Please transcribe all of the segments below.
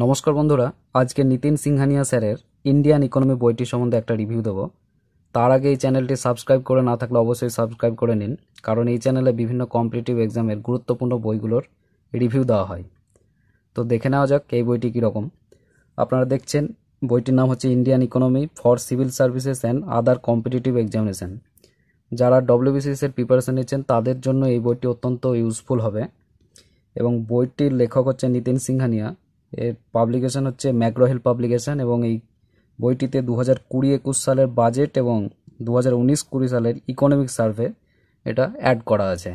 নমস্কার বন্ধুরা আজকে নিতিন সিংহানিয়া স্যারের ইন্ডিয়ান ইকোনমি বইটি সম্বন্ধে একটা রিভিউ দেবো তার আগে এই চ্যানেলটি সাবস্ক্রাইব করে না থাকলে অবশ্যই সাবস্ক্রাইব করে নিন কারণ এই চ্যানেলে বিভিন্ন কম্পিটিটিভ এক্সামের গুরুত্বপূর্ণ বইগুলোর রিভিউ দেওয়া হয় তো দেখে নেওয়া যাক এই বইটি কীরকম আপনারা দেখছেন বইটির নাম হচ্ছে Indian economy for civil services and other competitive examination যারা ডব্লিউবিসিএসের প্রিপারেশন নিচ্ছেন তাদের জন্য এই বইটি অত্যন্ত ইউজফুল হবে এবং বইটির লেখক হচ্ছে নিতিন সিংহানিয়া এর পাবলিকেশন হচ্ছে ম্যাক্রোহেল পাবলিকেশন এবং এই বইটিতে দু হাজার কুড়ি একুশ সালের বাজেট এবং দু হাজার উনিশ কুড়ি সালের ইকোনমিক সার্ভে এটা অ্যাড করা আছে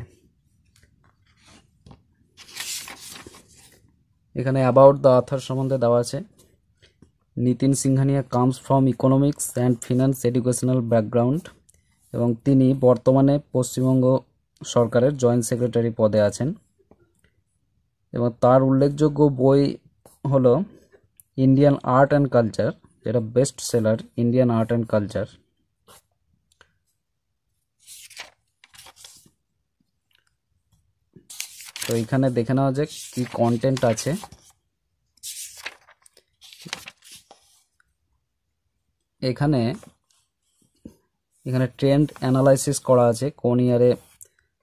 এখানে অ্যাবাউট দ্য আথার সম্বন্ধে দেওয়া আছে Nitin Singhania comes from economics and finance educational background এবং তিনি বর্তমানে পশ্চিমবঙ্গ সরকারের জয়েন্ট সেক্রেটারি পদে আছেন এবং তার উল্লেখযোগ্য বই হলো ইন্ডিয়ান আর্ট অ্যান্ড কালচার যেটা best seller Indian art and culture তো এখানে দেখে নেওয়া যে কি কন্টেন্ট আছে এখানে এখানে ট্রেন্ড অ্যানালাইসিস করা আছে কোন ইয়ারে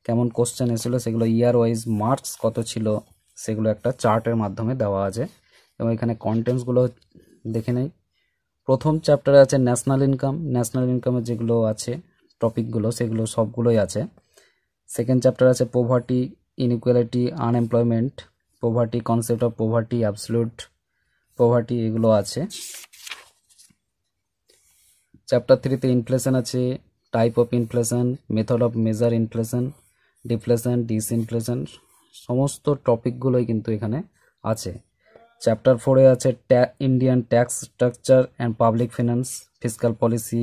কেমন কোশ্চেন এসেছিলো সেগুলো ইয়ার ওয়াইজ মার্কস কত ছিল সেগুলো একটা চার্টের মাধ্যমে দেওয়া আছে এবং এখানে কন্টেন্টসগুলো দেখে নেই প্রথম চ্যাপ্টারে আছে ন্যাশনাল ইনকাম ন্যাশনাল ইনকামের যেগুলো আছে টপিকগুলো সেগুলো সবগুলোই আছে সেকেন্ড চ্যাপ্টার আছে poverty inequality unemployment poverty concept of poverty absolute poverty এগুলো আছে চ্যাপ্টার থ্রিতে ইনফ্লেশন আছে type of inflation method of measure inflation deflation disinflation সমস্ত টপিকগুলোই কিন্তু এখানে আছে চ্যাপ্টার ফোরে আছে Indian tax structure and public finance physical policy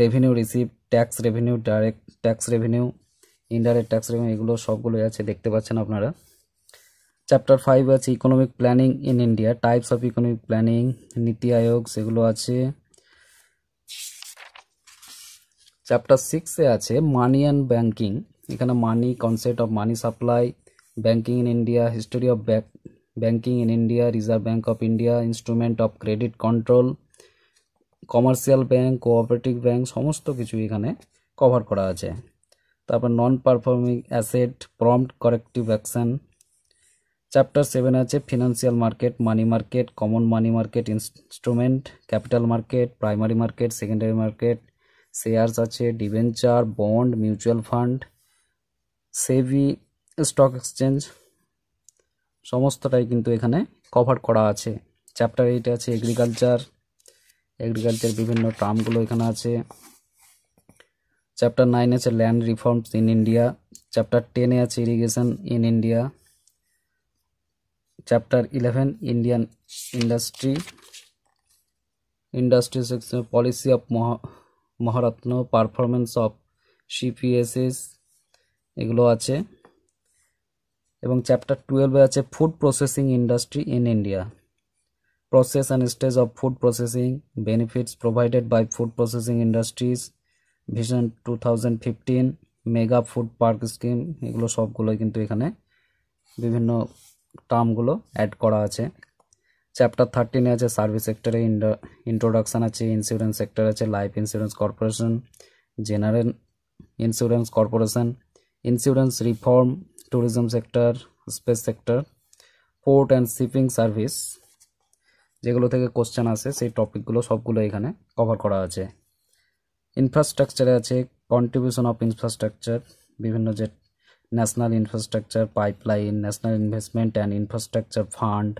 revenue receive tax revenue direct tax revenue indirect tax revenue এগুলো সবগুলোই আছে দেখতে পাচ্ছেন আপনারা চ্যাপ্টার ফাইভ আছে economic planning in India types of economic planning Niti Aayog সেগুলো আছে চ্যাপ্টার সিক্সে আছে মানি অ্যান্ড ব্যাঙ্কিং এখানে money concept of money supply banking in India history of banking in India Reserve Bank of India instrument of credit control commercial bank cooperative bank সমস্ত কিছু এখানে cover করা আছে তারপর non performing asset prompt corrective action chapter seven আছে financial market money market common money market instrument capital market primary market secondary market shares আছে debenture bond mutual fund SEBI stock exchange সমস্তটাই কিন্তু এখানে cover করা আছে chapter এইটে আছে agriculture agriculture বিভিন্ন টার্মগুলো এখানে আছে চ্যাপ্টার নাইনে আছে land reforms in India chapter টেনে আছে irrigation in India chapter eleven Indian industry industry section policy of Maharatna performance of CPSS এগুলো আছে এবং চ্যাপ্টার টুয়েলভে আছে food processing industry in India process and stage of food processing benefits provided by food processing industries vision two thousand fifteen mega food park scheme এগুলো সবগুলোই কিন্তু এখানে বিভিন্ন টার্মগুলো অ্যাড করা আছে চ্যাপ্টার থার্টিনে আছে সার্ভিস সেক্টরে ইন্ট্রোডাকশান আছে ইন্স্যুরেন্স সেক্টর আছে life insurance corporation general insurance corporation insurance reform tourism sector space sector port and shipping service যেগুলো থেকে কোশ্চেন আসে সেই টপিকগুলো সবগুলো এখানে কভার করা আছে ইনফ্রাস্ট্রাকচারে আছে কন্ট্রিবিউশন অফ ইনফ্রাস্ট্রাকচার বিভিন্ন যে national infrastructure pipeline national investment and infrastructure fund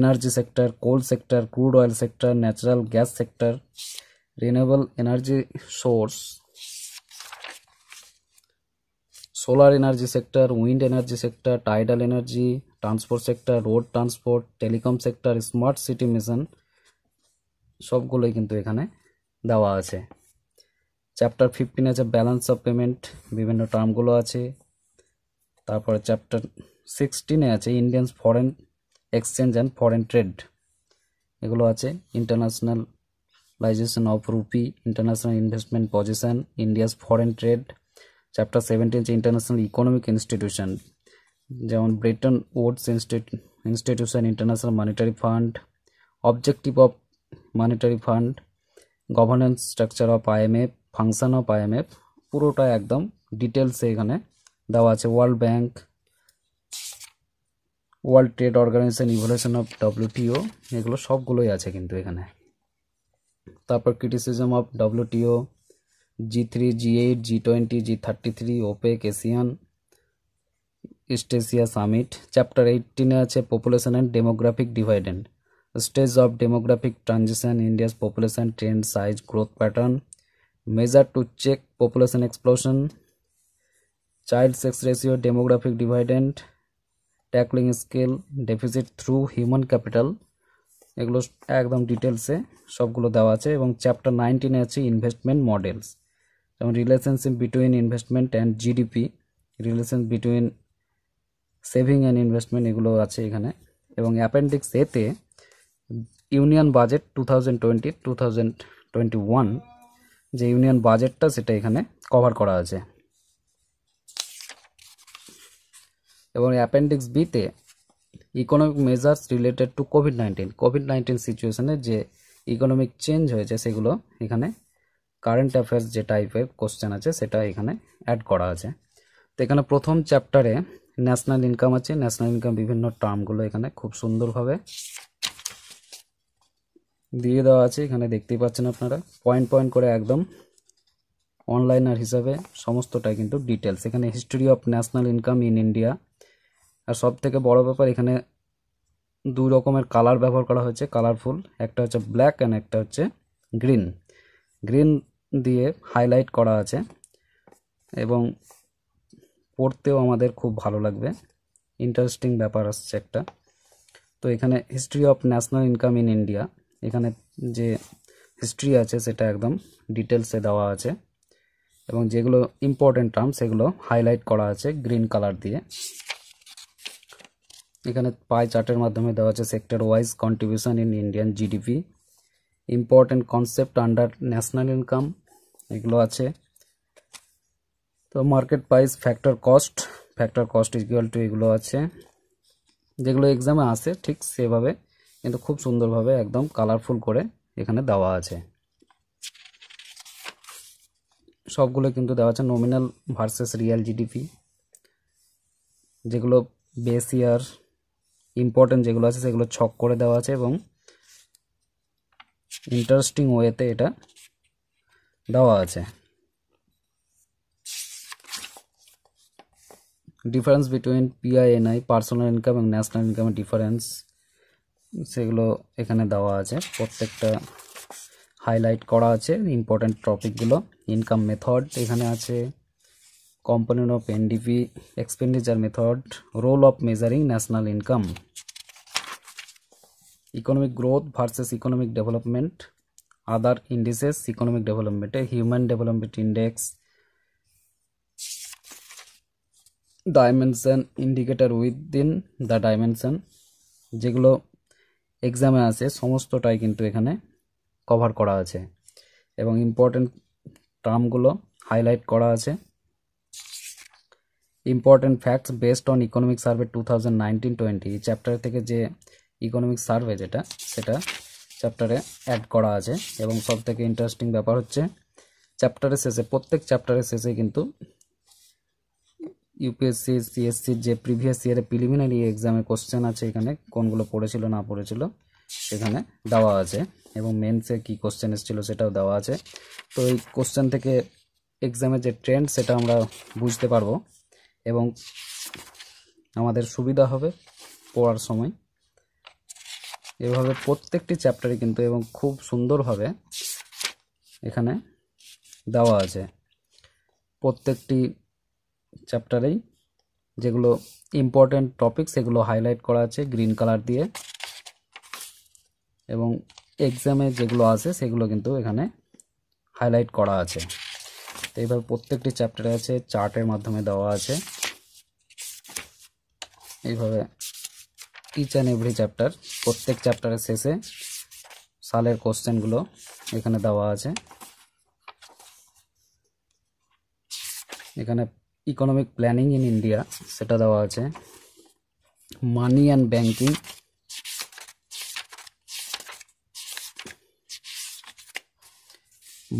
energy sector coal sector crude oil sector natural gas sector renewable energy source solar energy sector wind energy sector tidal energy transport sector road transport telecom sector smart city mission সবগুলোই কিন্তু এখানে দেওয়া আছে chapter fifteen আছে balance of payment বিভিন্ন টার্মগুলো আছে তারপরে চ্যাপ্টার সিক্সটিনে আছে Indian foreign exchange and foreign trade এগুলো আছে internationalization of rupee international investment position India's foreign trade chapter seventeen international economic institution जमन Bretton Woods institute institution international monetary fund objective of monetary fund governance structure of I M F function of I M F पुरोटा एकदम details ये देव आज world bank world trade organization evolution of W T O एगल सबगल आज क्योंकि एखे तपर criticism of W T O G G three eight G twenty G thirty three opaque Asian East Asia summit chapter এইটিনে আছে population and demographic dividend stage of demographic transition India's population trend size growth pattern measure to check population explosion child sex ratio demographic dividend tackling skill deficit through human capital এগুলো একদম ডিটেলসে সবগুলো দেওয়া আছে এবং chapter নাইনটিনে আছে investment models যেমন relationship between investment and GDP relation between saving and investment এগুলো আছে এখানে এবং অ্যাপেন্ডিক্স এতে union budget two thousand twenty two thousand twenty one যে ইউনিয়ন বাজেটটা সেটা এখানে কভার করা আছে এবং অ্যাপেন্ডিক্স বিতে economic measures related to covid nineteen Covid nineteen সিচুয়েশানে যে ইকোনমিক চেঞ্জ হয়েছে সেগুলো এখানে কারেন্ট অ্যাফেয়ার্স যে টাইপের কোশ্চেন আছে সেটা এখানে অ্যাড করা আছে তো এখানে প্রথম চ্যাপ্টারে ন্যাশনাল ইনকাম আছে ন্যাশনাল ইনকাম বিভিন্ন টার্মগুলো এখানে খুব সুন্দরভাবে দিয়ে দেওয়া আছে এখানে দেখতেই পাচ্ছেন আপনারা পয়েন্ট পয়েন্ট করে একদম অনলাইনার হিসাবে সমস্তটাই কিন্তু ডিটেলস এখানে history of national income in India আর সব থেকে বড় ব্যাপার এখানে দুই রকমের কালার ব্যবহার করা হয়েছে কালারফুল একটা হচ্ছে ব্ল্যাক অ্যান্ড একটা হচ্ছে গ্রিন গ্রিন দিয়ে হাইলাইট করা আছে এবং পড়তেও আমাদের খুব ভালো লাগবে ইন্টারেস্টিং ব্যাপার আসছে একটা তো এখানে history of national income in India এখানে যে হিস্ট্রি আছে সেটা একদম ডিটেলসে দেওয়া আছে এবং যেগুলো ইম্পর্টেন্ট টার্ম সেগুলো হাইলাইট করা আছে গ্রিন কালার দিয়ে এখানে পাই চার্টের মাধ্যমে দেওয়া আছে sector wise contribution in Indian GDP important concept under national income এগুলো আছে তো market price factor cost factor cost equal to এগুলো আছে যেগুলো এক্সামে আসে ঠিক সেভাবে কিন্তু খুব সুন্দরভাবে একদম কালারফুল করে এখানে দেওয়া আছে সবগুলো কিন্তু দেওয়া আছে নমিনাল ভার্সেস রিয়েল জিডিপি যেগুলো বেস ইয়ার ইম্পর্টেন্ট যেগুলো আছে সেগুলো ছক করে দেওয়া আছে এবং ইন্টারেস্টিং ওয়েতে এটা দেওয়া আছে difference between PI NI personal income এবং ন্যাশনাল ইনকামের ডিফারেন্স সেগুলো এখানে দেওয়া আছে প্রত্যেকটা হাইলাইট করা আছে ইম্পর্ট্যান্ট টপিকগুলো ইনকাম মেথড এখানে আছে component of NDP expenditure method role of measuring national income economic growth versus economic development indices economic ডেভেলপমেন্টে human development index index dimension with within the dimension যেগুলো এক্সামে আছে সমস্তটাই কিন্তু এখানে কভার করা আছে এবং ইম্পর্টেন্ট টার্মগুলো হাইলাইট করা আছে important facts based on economic survey two thousand nineteen twenty chapter থেকে যে ইকোনমিক সার্ভে যেটা সেটা চ্যাপ্টারে অ্যাড করা আছে এবং সবথেকে ইন্টারেস্টিং ব্যাপার হচ্ছে চ্যাপ্টারের শেষে প্রত্যেক চ্যাপ্টারের শেষে কিন্তু ইউপিএসসি সিএসসির যে প্রিভিয়াস ইয়ারে প্রিলিমিনারি এক্সামে কোশ্চেন আছে এখানে কোনগুলো পড়েছিল না পড়েছিল সেখানে দেওয়া আছে এবং মেন্সে কী কোশ্চেন এসেছিলো সেটাও দেওয়া আছে তো এই কোশ্চেন থেকে এক্সামের যে ট্রেন্ড সেটা আমরা বুঝতে পারবো এবং আমাদের সুবিধা হবে পড়ার সময় এভাবে প্রত্যেকটি চ্যাপ্টারে কিন্তু এবং খুব সুন্দরভাবে এখানে দেওয়া আছে প্রত্যেকটি চ্যাপ্টারেই যেগুলো ইম্পর্ট্যান্ট টপিক সেগুলো হাইলাইট করা আছে গ্রিন কালার দিয়ে এবং এক্সামে যেগুলো আছে সেগুলো কিন্তু এখানে হাইলাইট করা আছে তো এইভাবে প্রত্যেকটি চ্যাপ্টারে আছে চার্টের মাধ্যমে দেওয়া আছে এইভাবে ইচ অ্যান্ড এভরি চ্যাপ্টার প্রত্যেক চ্যাপ্টারের শেষে সালের কোশ্চেনগুলো এখানে দেওয়া আছে এখানে ইকোনমিক প্ল্যানিং ইন ইন্ডিয়া সেটা দেওয়া আছে money and banking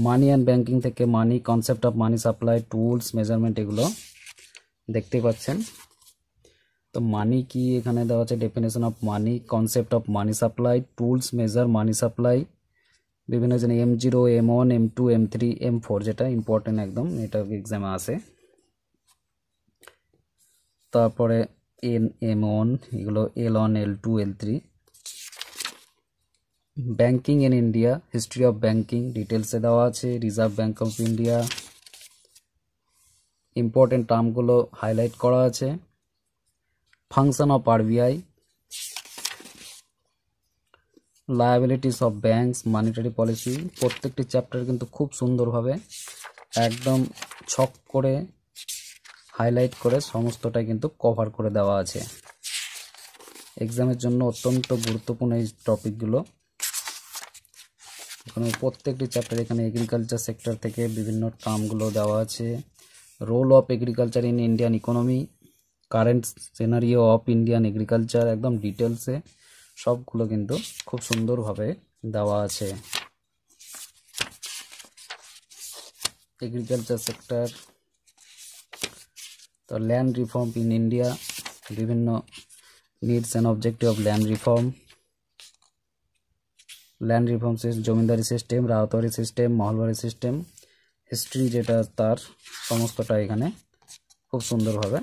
money and banking থেকে money concept of money supply tools measurement এগুলো দেখতে পাচ্ছেন তো মানি কি এখানে দেওয়া আছে definition of money concept of money supply tools measure money supply বিভিন্ন যেমন M zero M one M two M three M four যেটা ইম্পর্টেন্ট একদম এটা এক্সামে আসে তারপরে এন এম ওয়ান এগুলো L one L two L three banking in India history of banking ডিটেলসে দেওয়া আছে Reserve Bank of India important টার্মগুলো হাইলাইট করা আছে function of RBI liabilities of banks monetary policy প্রত্যেকটি চ্যাপ্টার কিন্তু খুব সুন্দরভাবে একদম ছক করে হাইলাইট করে সমস্তটাই কিন্তু কভার করে দেওয়া আছে এক্সামের জন্য অত্যন্ত গুরুত্বপূর্ণ এই টপিকগুলো এখানে প্রত্যেকটি চ্যাপ্টার এখানে এগ্রিকালচার সেক্টর থেকে বিভিন্ন টার্মগুলো দেওয়া আছে role of agriculture in Indian economy current scenario of Indian agriculture একদম ডিটেলসে সবগুলো কিন্তু খুব সুন্দরভাবে দেওয়া আছে এগ্রিকালচার সেক্টর তো ল্যান্ড রিফর্ম ইন ইন্ডিয়া বিভিন্ন needs and objective of land reform land reform zamindari system ryotwari system mahalwari system history যেটা তার সমস্তটা এখানে খুব সুন্দরভাবে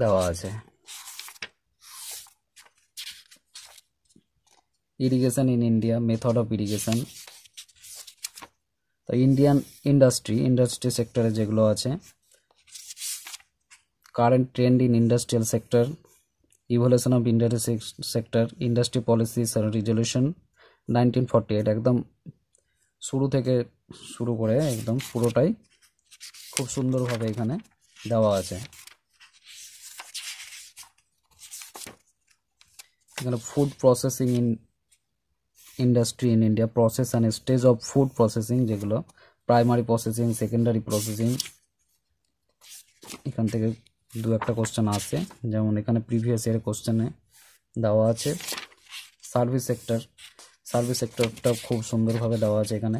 দেওয়া আছে irrigation in India method of irrigation তো ইন্ডিয়ান ইন্ডাস্ট্রি ইন্ডাস্ট্রি সেক্টরে যেগুলো আছে current trend in industrial sector evolution of industry sector industry policies resolution nineteen forty eight একদম শুরু থেকে শুরু করে একদম পুরোটাই খুব সুন্দরভাবে এখানে দেওয়া আছে এখানে food processing in industry in India process and stage of food processing যেগুলো প্রাইমারি প্রসেসিং সেকেন্ডারি প্রসেসিং এখান থেকে দু একটা কোশ্চেন আছে যেমন এখানে প্রিভিয়াস ইয়ার কোশ্চেনে দেওয়া আছে সার্ভিস সেক্টর সার্ভিস সেক্টরটা খুব সুন্দরভাবে দেওয়া আছে এখানে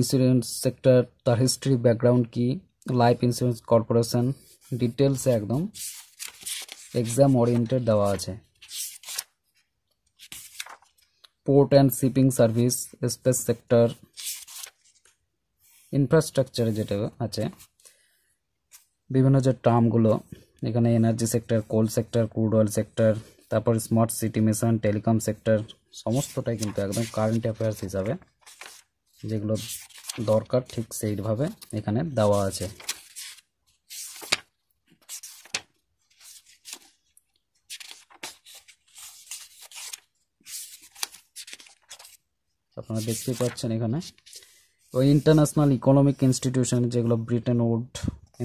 ইন্স্যুরেন্স সেক্টর তার হিস্ট্রি ব্যাকগ্রাউন্ড কী লাইফ ইন্স্যুরেন্স কর্পোরেশন ডিটেলসে একদম এক্সাম ওরিয়েন্টেড দেওয়া আছে port and shipping service space sector infrastructure যেটা আছে বিভিন্ন যে টার্মগুলো এখানে energy sector coal sector crude oil sector তারপর smart city mission telecom sector সমস্তটাই কিন্তু একদম কারেন্ট অ্যাফেয়ার্স হিসাবে যেগুলো দরকার ঠিক সেইভাবে এখানে দেওয়া আছে আপনারা দেখতে পাচ্ছেন এখানে ওই ইন্টারন্যাশনাল ইকোনমিক ইনস্টিটিউশন যেগুলো Bretton Woods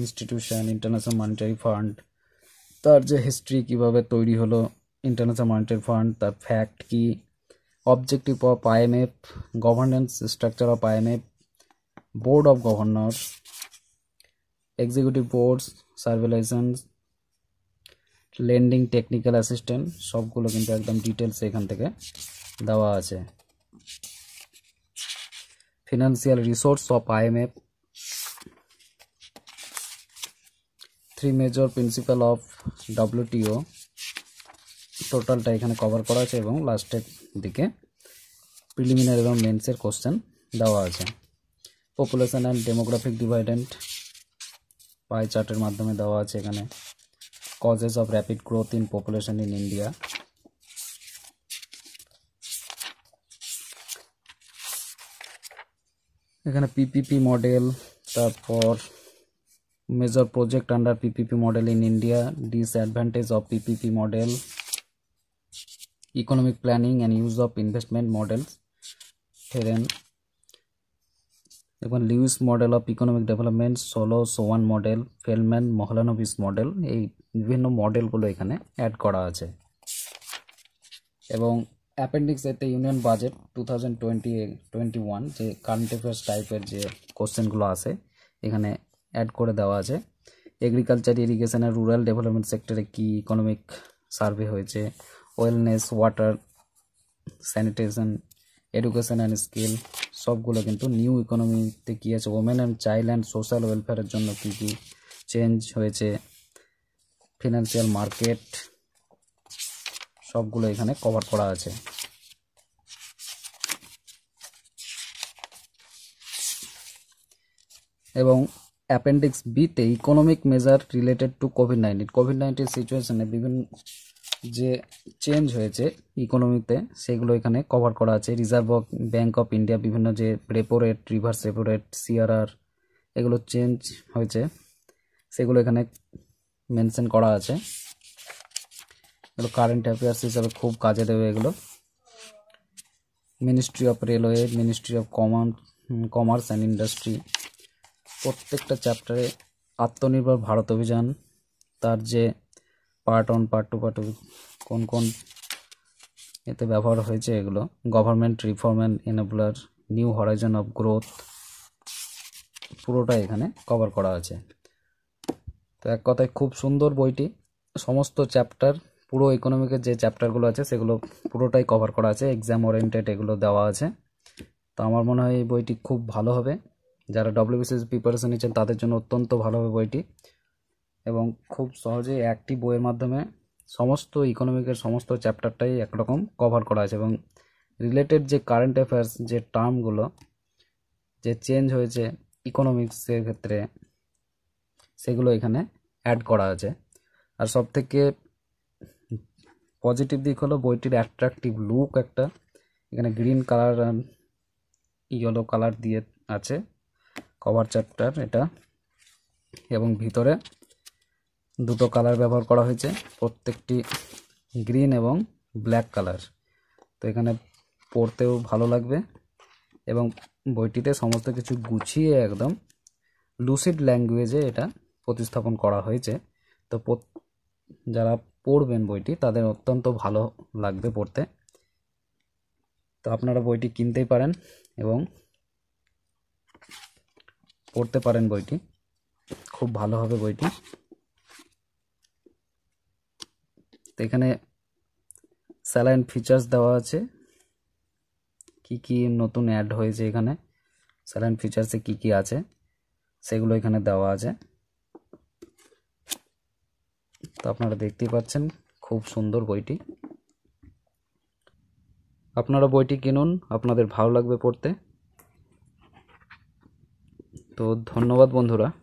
institution international monetary fund তার যে হিস্ট্রি কিভাবে তৈরি হলো ইন্টারন্যাশনাল মানিটারি ফান্ড তার ফ্যাক্ট কি objective of IMF governance structure of IMF board of governor executive boards surveillance lending technical assistant সবগুলো কিন্তু একদম ডিটেলস এখান থেকে দেওয়া আছে financial resource of IMF, three major principle of WTO, টোটালটা এখানে কভার করা আছে এবং লাস্টের দিকে প্রিলিমিনারি এবং মেন্সের কোশ্চেন দেওয়া আছে population and demographic dividend pie চার্টের মাধ্যমে দেওয়া আছে এখানে causes of rapid growth in population in India এখানে পিপিপি মডেল তারপর major project under PPP model in India disadvantage of PPP model economic planning and use of investment models ফেরেন এবং Lewis model of economic development Solow Swan model Feldman Mahalanobis model এই বিভিন্ন মডেলগুলো এখানে add করা আছে এবং অ্যাপেন্ডিক্স এতে union budget two thousand twenty twenty one যে কারেন্ট অ্যাফেয়ার্স টাইপের যে কোশ্চেনগুলো আছে এখানে অ্যাড করে দেওয়া আছে এগ্রিকালচার ইরিগেশন আর রুরাল ডেভেলপমেন্ট সেক্টরে কী ইকোনমিক সার্ভে হয়েছে wellness water sanitation education and skill সবগুলো কিন্তু নিউ ইকোনমিতে কী আছে women and child and social ওয়েলফেয়ারের জন্য কী কী চেঞ্জ হয়েছে ফিনান্সিয়াল মার্কেট সবগুলো এখানে কভার করা আছে এবং অ্যাপেন্ডিক্স বিতে economic measure related to covid nineteen Covid nineteen সিচুয়েশানে বিভিন্ন যে চেঞ্জ হয়েছে ইকোনমিতে সেগুলো এখানে কভার করা আছে রিজার্ভ ব্যাঙ্ক অফ ইন্ডিয়া বিভিন্ন যে repo rate reverse repo rate CRR এগুলো চেঞ্জ হয়েছে সেগুলো এখানে মেনশন করা আছে এগুলো কারেন্ট অ্যাফেয়ার্স হিসাবে খুব কাজে দেবে এগুলো ministry of railway ministry of common commerce and industry প্রত্যেকটা চ্যাপ্টারে আত্মনির্ভর ভারত অভিযান তার যে part one part two part কোন কোন এতে ব্যবহার হয়েছে এগুলো government reform and enabler new horizon of growth পুরোটা এখানে কভার করা আছে তো এক কথায় খুব সুন্দর বইটি সমস্ত চ্যাপ্টার পুরো ইকোনমিকের যে চ্যাপ্টারগুলো আছে সেগুলো পুরোটাই কভার করা আছে এক্সাম ওরিয়েন্টেড এগুলো দেওয়া আছে তো আমার মনে হয় এই বইটি খুব ভালো হবে যারা ডব্লিউবিসিএস প্রিপারেশন নিচ্ছেন তাদের জন্য অত্যন্ত ভালো হবে বইটি এবং খুব সহজে একটি বইয়ের মাধ্যমে সমস্ত ইকোনমিকের সমস্ত চ্যাপ্টারটাই একরকম কভার করা আছে এবং রিলেটেড যে কারেন্ট অ্যাফেয়ার্স যে টার্মগুলো যে চেঞ্জ হয়েছে ইকোনমিক্সের ক্ষেত্রে সেগুলো এখানে অ্যাড করা আছে আর সবথেকে পজিটিভ দিক হলো বইটির অ্যাট্রাকটিভ লুক একটা এখানে গ্রিন কালার ইয়েলো কালার দিয়ে আছে কভার চ্যাপ্টার এটা এবং ভিতরে দুটো কালার ব্যবহার করা হয়েছে প্রত্যেকটি গ্রিন এবং ব্ল্যাক কালার তো এখানে পড়তেও ভালো লাগবে এবং বইটিতে সমস্ত কিছু গুছিয়ে একদম লুসিড ল্যাঙ্গুয়েজে এটা প্রতিস্থাপন করা হয়েছে তো যারা পড়বেন বইটি তাদের অত্যন্ত ভালো লাগবে পড়তে তো আপনারা বইটি কিনতেই পারেন এবং পড়তে পারেন বইটি খুব ভালো হবে বইটি তো এখানে স্যালাইন ফিচার্স দেওয়া আছে কি কি নতুন অ্যাড হয়েছে এখানে স্যালাইন ফিচার্সে কি কি আছে সেগুলো এখানে দেওয়া আছে তো আপনারা দেখতেই পাচ্ছেন খুব সুন্দর বইটি আপনারা বইটি কিনুন আপনাদের ভালো লাগবে পড়তে তো ধন্যবাদ বন্ধুরা